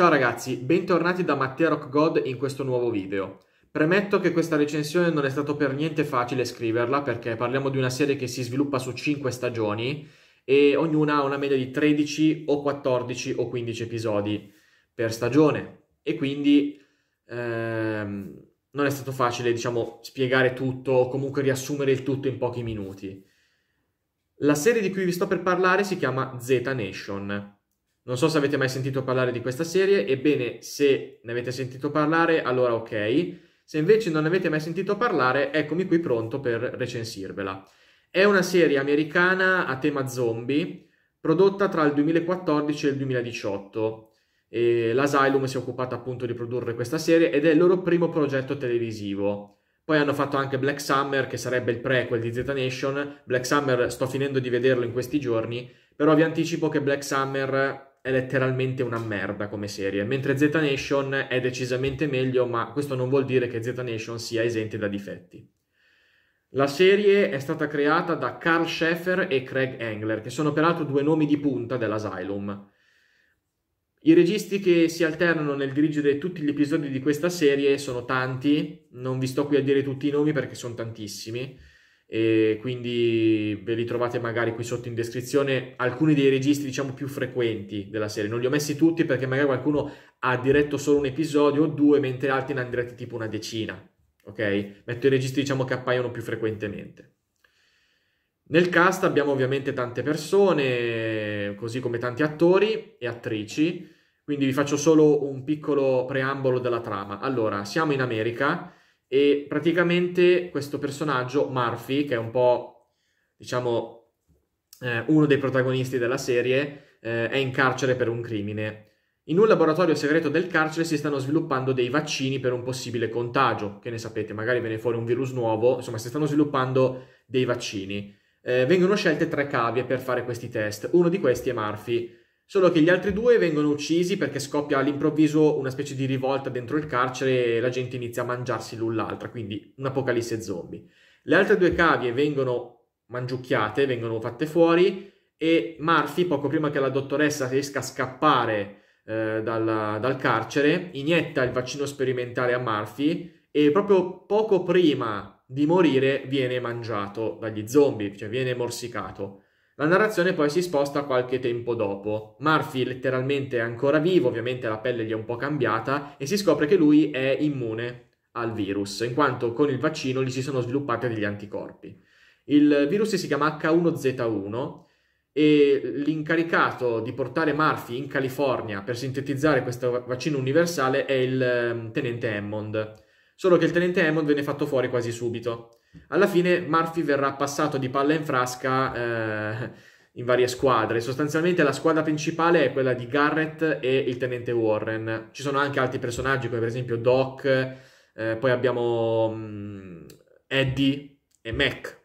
Ciao ragazzi, bentornati da Mattia Rock God in questo nuovo video. Premetto che questa recensione non è stato per niente facile scriverla perché parliamo di una serie che si sviluppa su 5 stagioni e ognuna ha una media di 13 o 14 o 15 episodi per stagione e quindi ehm, non è stato facile diciamo spiegare tutto o comunque riassumere il tutto in pochi minuti. La serie di cui vi sto per parlare si chiama Z Nation non so se avete mai sentito parlare di questa serie, ebbene se ne avete sentito parlare allora ok, se invece non ne avete mai sentito parlare eccomi qui pronto per recensirvela. È una serie americana a tema zombie prodotta tra il 2014 e il 2018. E L'Asylum si è occupata appunto di produrre questa serie ed è il loro primo progetto televisivo. Poi hanno fatto anche Black Summer, che sarebbe il prequel di Z Nation. Black Summer sto finendo di vederlo in questi giorni, però vi anticipo che Black Summer è letteralmente una merda come serie, mentre Z Nation è decisamente meglio, ma questo non vuol dire che Z Nation sia esente da difetti. La serie è stata creata da Carl Schaeffer e Craig Engler, che sono peraltro due nomi di punta dell'Asylum. I registi che si alternano nel dirigere tutti gli episodi di questa serie sono tanti, non vi sto qui a dire tutti i nomi perché sono tantissimi, e quindi ve li trovate magari qui sotto in descrizione alcuni dei registi diciamo più frequenti della serie non li ho messi tutti perché magari qualcuno ha diretto solo un episodio o due mentre altri ne hanno diretti tipo una decina ok metto i registi diciamo che appaiono più frequentemente nel cast abbiamo ovviamente tante persone così come tanti attori e attrici quindi vi faccio solo un piccolo preambolo della trama allora siamo in America e praticamente questo personaggio, Murphy, che è un po', diciamo, eh, uno dei protagonisti della serie, eh, è in carcere per un crimine. In un laboratorio segreto del carcere si stanno sviluppando dei vaccini per un possibile contagio, che ne sapete, magari viene fuori un virus nuovo, insomma si stanno sviluppando dei vaccini. Eh, vengono scelte tre cavie per fare questi test, uno di questi è Murphy. Solo che gli altri due vengono uccisi perché scoppia all'improvviso una specie di rivolta dentro il carcere e la gente inizia a mangiarsi l'un l'altra, quindi un'apocalisse zombie. Le altre due cavie vengono mangiucchiate, vengono fatte fuori e Murphy, poco prima che la dottoressa riesca a scappare eh, dal, dal carcere, inietta il vaccino sperimentale a Murphy e proprio poco prima di morire viene mangiato dagli zombie, cioè viene morsicato. La narrazione poi si sposta qualche tempo dopo. Murphy letteralmente è ancora vivo, ovviamente la pelle gli è un po' cambiata e si scopre che lui è immune al virus, in quanto con il vaccino gli si sono sviluppati degli anticorpi. Il virus si chiama H1Z1 e l'incaricato di portare Murphy in California per sintetizzare questo vaccino universale è il ehm, tenente Hammond. Solo che il tenente Hammond viene fatto fuori quasi subito alla fine Murphy verrà passato di palla in frasca eh, in varie squadre. Sostanzialmente la squadra principale è quella di Garrett e il tenente Warren. Ci sono anche altri personaggi come per esempio Doc, eh, poi abbiamo um, Eddie e Mac.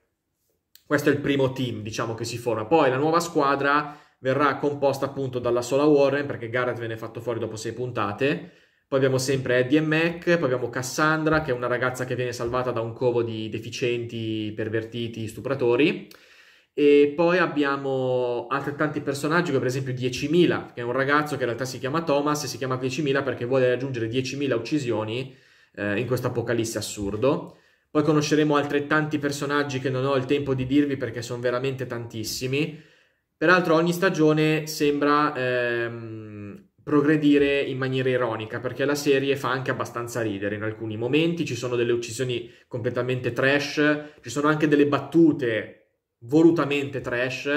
Questo è il primo team, diciamo, che si forma. Poi la nuova squadra verrà composta appunto dalla sola Warren, perché Garrett venne fatto fuori dopo sei puntate, poi abbiamo sempre Eddie e Mac, poi abbiamo Cassandra, che è una ragazza che viene salvata da un covo di deficienti, pervertiti, stupratori. E poi abbiamo altrettanti personaggi, come per esempio 10.000, che è un ragazzo che in realtà si chiama Thomas e si chiama 10.000 perché vuole raggiungere 10.000 uccisioni eh, in questo apocalisse assurdo. Poi conosceremo altrettanti personaggi che non ho il tempo di dirvi perché sono veramente tantissimi. Peraltro ogni stagione sembra ehm, progredire in maniera ironica, perché la serie fa anche abbastanza ridere in alcuni momenti, ci sono delle uccisioni completamente trash, ci sono anche delle battute volutamente trash.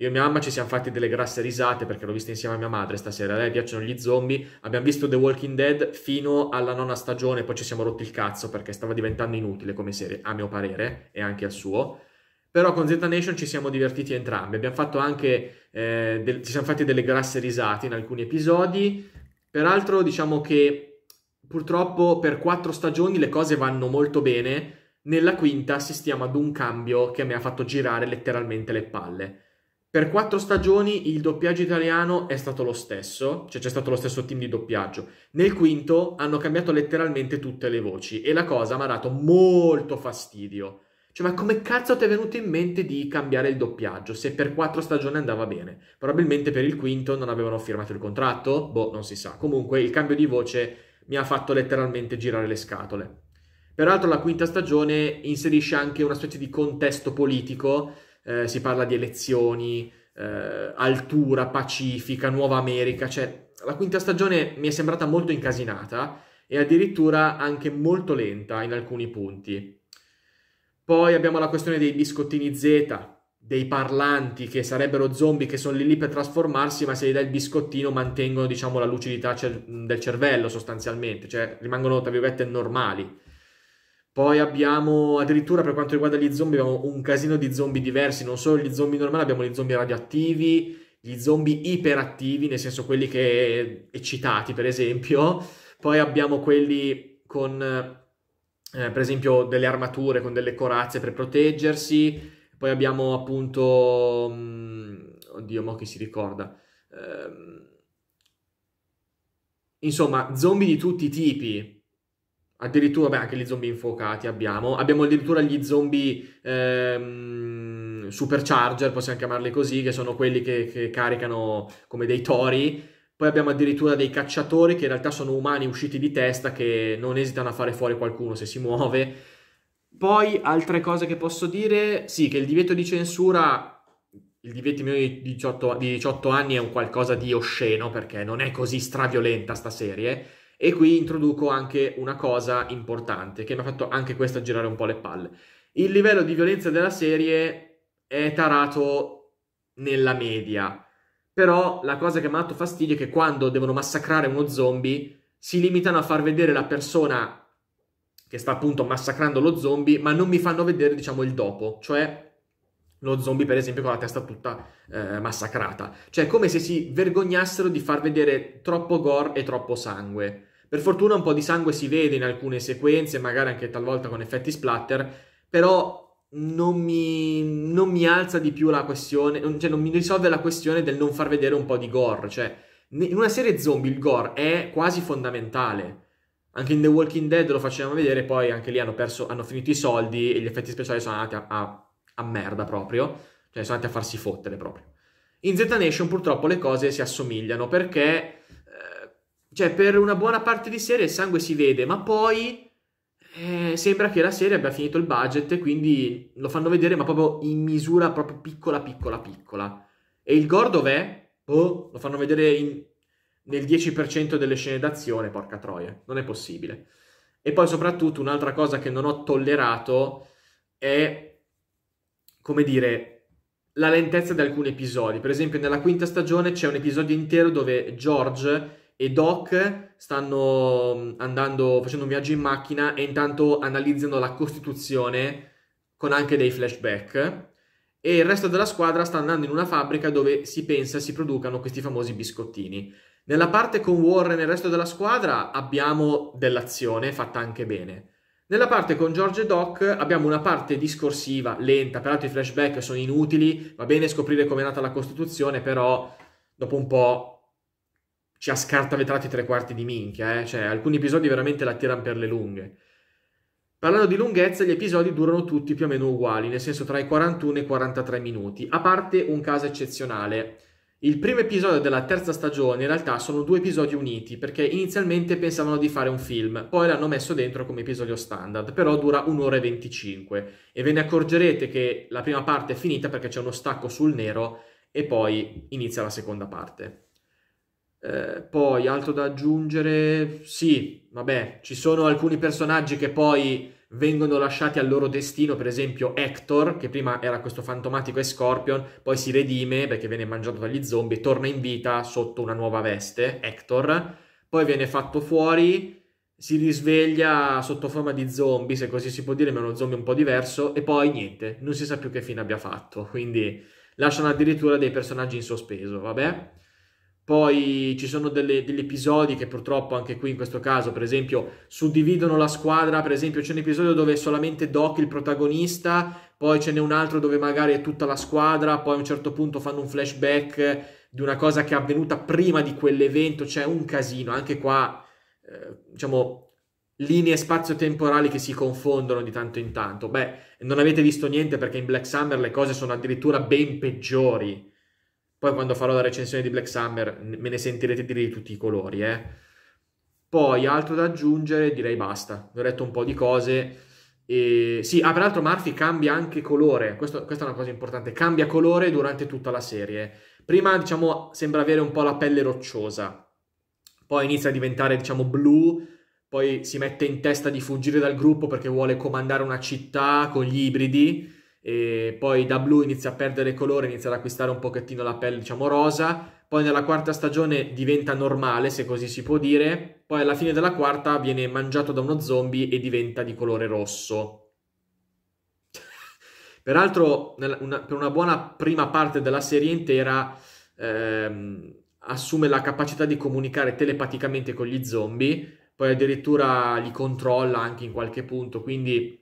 Io e mia mamma ci siamo fatti delle grasse risate perché l'ho vista insieme a mia madre stasera, a lei piacciono gli zombie, abbiamo visto The Walking Dead fino alla nona stagione, poi ci siamo rotti il cazzo perché stava diventando inutile come serie, a mio parere e anche al suo. Però con Z Nation ci siamo divertiti entrambi, abbiamo fatto anche, eh, del, ci siamo fatti delle grasse risate in alcuni episodi, peraltro diciamo che purtroppo per quattro stagioni le cose vanno molto bene, nella quinta assistiamo ad un cambio che mi ha fatto girare letteralmente le palle. Per quattro stagioni il doppiaggio italiano è stato lo stesso, cioè c'è stato lo stesso team di doppiaggio. Nel quinto hanno cambiato letteralmente tutte le voci e la cosa mi ha dato molto fastidio. Cioè, ma come cazzo ti è venuto in mente di cambiare il doppiaggio? Se per quattro stagioni andava bene. Probabilmente per il quinto non avevano firmato il contratto? Boh, non si sa. Comunque, il cambio di voce mi ha fatto letteralmente girare le scatole. Peraltro, la quinta stagione inserisce anche una specie di contesto politico. Eh, si parla di elezioni, eh, altura pacifica, Nuova America. Cioè, la quinta stagione mi è sembrata molto incasinata e addirittura anche molto lenta in alcuni punti. Poi abbiamo la questione dei biscottini Z, dei parlanti che sarebbero zombie che sono lì lì per trasformarsi, ma se gli dai il biscottino mantengono, diciamo, la lucidità cer- del cervello sostanzialmente, cioè rimangono, tra virgolette, normali. Poi abbiamo, addirittura per quanto riguarda gli zombie, abbiamo un casino di zombie diversi, non solo gli zombie normali, abbiamo gli zombie radioattivi, gli zombie iperattivi, nel senso quelli che eccitati, per esempio. Poi abbiamo quelli con eh, per esempio delle armature con delle corazze per proteggersi, poi abbiamo appunto, mh, mm, oddio mo che si ricorda, ehm, insomma zombie di tutti i tipi, addirittura beh, anche gli zombie infuocati abbiamo, abbiamo addirittura gli zombie ehm, supercharger, possiamo chiamarli così, che sono quelli che, che caricano come dei tori, poi abbiamo addirittura dei cacciatori che in realtà sono umani usciti di testa che non esitano a fare fuori qualcuno se si muove. Poi altre cose che posso dire, sì, che il divieto di censura il divieto di 18, di 18 anni è un qualcosa di osceno perché non è così straviolenta sta serie. E qui introduco anche una cosa importante che mi ha fatto anche questa girare un po' le palle. Il livello di violenza della serie è tarato nella media. Però la cosa che mi ha dato fastidio è che quando devono massacrare uno zombie, si limitano a far vedere la persona che sta appunto massacrando lo zombie, ma non mi fanno vedere, diciamo, il dopo. Cioè lo zombie, per esempio, con la testa tutta eh, massacrata. Cioè, è come se si vergognassero di far vedere troppo gore e troppo sangue. Per fortuna un po' di sangue si vede in alcune sequenze, magari anche talvolta con effetti splatter, però non mi, non mi alza di più la questione, cioè non mi risolve la questione del non far vedere un po' di gore. Cioè, in una serie zombie il gore è quasi fondamentale. Anche in The Walking Dead lo facevamo vedere, poi anche lì hanno, perso, hanno finito i soldi e gli effetti speciali sono andati a, a, a merda proprio, cioè sono andati a farsi fottere proprio. In Z Nation purtroppo le cose si assomigliano perché, eh, cioè, per una buona parte di serie il sangue si vede, ma poi sembra che la serie abbia finito il budget e quindi lo fanno vedere, ma proprio in misura proprio piccola, piccola, piccola. E il gore dov'è? Oh, lo fanno vedere in... nel 10% delle scene d'azione, porca troia, non è possibile. E poi soprattutto un'altra cosa che non ho tollerato è, come dire, la lentezza di alcuni episodi. Per esempio nella quinta stagione c'è un episodio intero dove George e Doc stanno mm, andando, facendo un viaggio in macchina e intanto analizzano la Costituzione con anche dei flashback e il resto della squadra sta andando in una fabbrica dove si pensa si producano questi famosi biscottini. Nella parte con Warren e il resto della squadra abbiamo dell'azione fatta anche bene. Nella parte con George e Doc abbiamo una parte discorsiva, lenta, peraltro i flashback sono inutili, va bene scoprire com'è nata la Costituzione, però dopo un po' ci ha scartavetrati tre quarti di minchia, eh? cioè alcuni episodi veramente la tirano per le lunghe. Parlando di lunghezza, gli episodi durano tutti più o meno uguali, nel senso tra i 41 e i 43 minuti, a parte un caso eccezionale. Il primo episodio della terza stagione in realtà sono due episodi uniti, perché inizialmente pensavano di fare un film, poi l'hanno messo dentro come episodio standard, però dura un'ora e 25 e ve ne accorgerete che la prima parte è finita perché c'è uno stacco sul nero e poi inizia la seconda parte. Eh, poi altro da aggiungere? Sì, vabbè, ci sono alcuni personaggi che poi vengono lasciati al loro destino, per esempio Hector, che prima era questo fantomatico e Scorpion, poi si redime perché viene mangiato dagli zombie, torna in vita sotto una nuova veste, Hector, poi viene fatto fuori, si risveglia sotto forma di zombie, se così si può dire, ma è uno zombie un po' diverso, e poi niente, non si sa più che fine abbia fatto, quindi lasciano addirittura dei personaggi in sospeso, vabbè. Poi ci sono delle, degli episodi che purtroppo anche qui in questo caso, per esempio, suddividono la squadra, per esempio c'è un episodio dove è solamente Doc il protagonista, poi ce n'è un altro dove magari è tutta la squadra, poi a un certo punto fanno un flashback di una cosa che è avvenuta prima di quell'evento, c'è un casino, anche qua, eh, diciamo, linee spazio-temporali che si confondono di tanto in tanto. Beh, non avete visto niente perché in Black Summer le cose sono addirittura ben peggiori poi quando farò la recensione di Black Summer me ne sentirete dire di tutti i colori, eh. Poi altro da aggiungere, direi basta. Vi ho detto un po' di cose. E... Sì, ah, peraltro Murphy cambia anche colore. Questo, questa è una cosa importante. Cambia colore durante tutta la serie. Prima, diciamo, sembra avere un po' la pelle rocciosa. Poi inizia a diventare, diciamo, blu. Poi si mette in testa di fuggire dal gruppo perché vuole comandare una città con gli ibridi e poi da blu inizia a perdere colore, inizia ad acquistare un pochettino la pelle, diciamo rosa, poi nella quarta stagione diventa normale, se così si può dire, poi alla fine della quarta viene mangiato da uno zombie e diventa di colore rosso. Peraltro, una, per una buona prima parte della serie intera, ehm, assume la capacità di comunicare telepaticamente con gli zombie, poi addirittura li controlla anche in qualche punto, quindi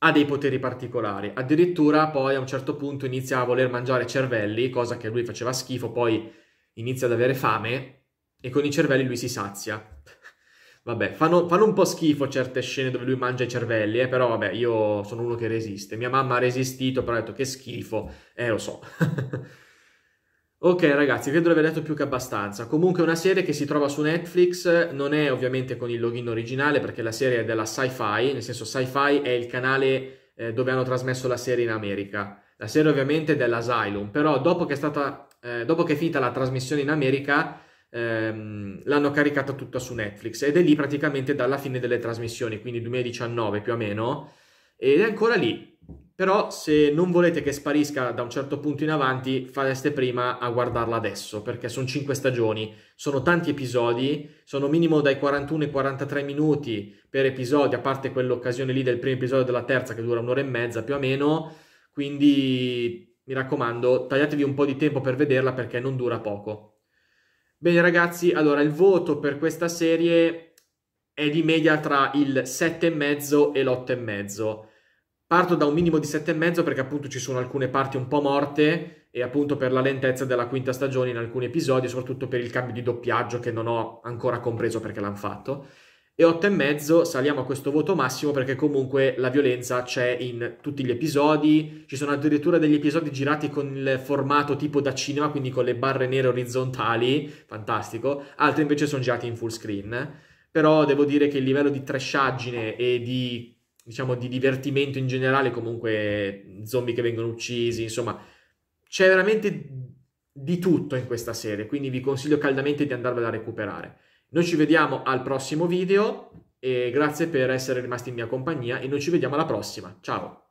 ha dei poteri particolari, addirittura poi a un certo punto inizia a voler mangiare cervelli, cosa che lui faceva schifo, poi inizia ad avere fame e con i cervelli lui si sazia. Vabbè, fanno, fanno, un po' schifo certe scene dove lui mangia i cervelli, eh, però vabbè, io sono uno che resiste. Mia mamma ha resistito, però ha detto che schifo. Eh, lo so. Ok ragazzi, credo di aver detto più che abbastanza. Comunque è una serie che si trova su Netflix, non è ovviamente con il login originale perché la serie è della Sci-Fi, nel senso Sci-Fi è il canale eh, dove hanno trasmesso la serie in America. La serie ovviamente è dell'Asylum, però dopo che, è stata, eh, dopo che è finita la trasmissione in America ehm, l'hanno caricata tutta su Netflix ed è lì praticamente dalla fine delle trasmissioni, quindi 2019 più o meno, ed è ancora lì. Però se non volete che sparisca da un certo punto in avanti, fareste prima a guardarla adesso, perché sono 5 stagioni, sono tanti episodi, sono minimo dai 41 ai 43 minuti per episodio, a parte quell'occasione lì del primo episodio della terza che dura un'ora e mezza più o meno, quindi mi raccomando, tagliatevi un po' di tempo per vederla perché non dura poco. Bene ragazzi, allora il voto per questa serie è di media tra il 7,5 e l'8,5 Parto da un minimo di 7,5 perché appunto ci sono alcune parti un po' morte e appunto per la lentezza della quinta stagione in alcuni episodi, soprattutto per il cambio di doppiaggio che non ho ancora compreso perché l'hanno fatto. E 8,5 saliamo a questo voto massimo perché comunque la violenza c'è in tutti gli episodi, ci sono addirittura degli episodi girati con il formato tipo da cinema, quindi con le barre nere orizzontali, fantastico, altri invece sono girati in full screen. Però devo dire che il livello di trashaggine e di diciamo, di divertimento in generale, comunque zombie che vengono uccisi, insomma, c'è veramente di tutto in questa serie, quindi vi consiglio caldamente di andarvela a recuperare. Noi ci vediamo al prossimo video e grazie per essere rimasti in mia compagnia e noi ci vediamo alla prossima. Ciao!